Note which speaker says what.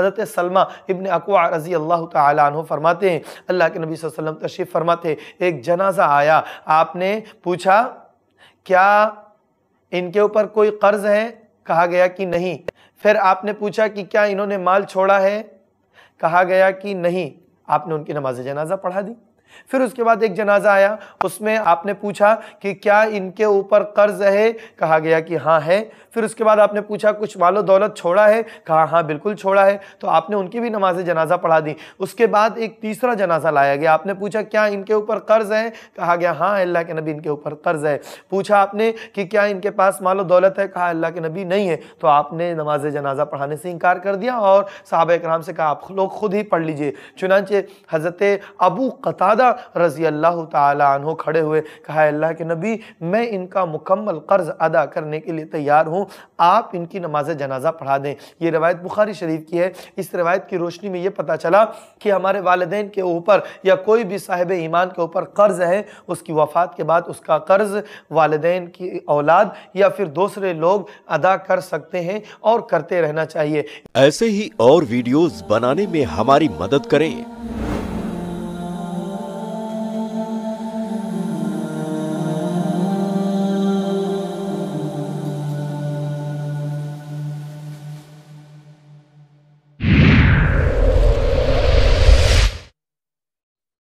Speaker 1: हज़रत सलमा इबन अकवा रज़ी अल्लाह तु फरमाते हैं अल्लाह के नबी वसल्लम तशरीफ़ फरमाते एक जनाजा आया आपने पूछा क्या इनके ऊपर कोई कर्ज़ है कहा गया कि नहीं फिर आपने पूछा कि क्या इन्होंने माल छोड़ा है कहा गया कि नहीं आपने उनकी नमाज जनाजा पढ़ा दी फिर उसके बाद एक जनाजा आया उसमें आपने पूछा कि क्या इनके ऊपर कर्ज है कहा गया कि हाँ है फिर उसके बाद आपने पूछा कुछ मालो दौलत छोड़ा है कहा हाँ बिल्कुल छोड़ा है तो आपने उनकी भी नमाज जनाजा पढ़ा दी उसके बाद एक तीसरा जनाजा लाया गया आपने पूछा क्या इनके ऊपर कर्ज है कहा गया हाँ अल्लाह के नबी इनके ऊपर कर्ज है पूछा आपने कि क्या इनके पास मालो दौलत है कहा अल्लाह के नबी नहीं है तो आपने नमाज जनाजा पढ़ाने से इनकार कर दिया और साहब कराम से कहा आप लोग खुद ही पढ़ लीजिए चुनाचे हज़रत अबू कताद कतादा रज़ी अल्लाह तहों खड़े हुए कहा अल्लाह के नबी मैं इनका मुकम्मल कर्ज़ अदा करने के लिए तैयार हूँ आप इनकी नमाज जनाजा पढ़ा दें यह रवायत बुखारी शरीफ की है इस रवायत की रोशनी में यह पता चला कि हमारे वालदे के ऊपर या कोई भी साहिब ईमान के ऊपर कर्ज़ है उसकी वफ़ात के बाद उसका कर्ज़ वालदेन की औलाद या फिर दूसरे लोग अदा कर सकते हैं और करते रहना चाहिए
Speaker 2: ऐसे ही और वीडियोस बनाने में हमारी मदद करें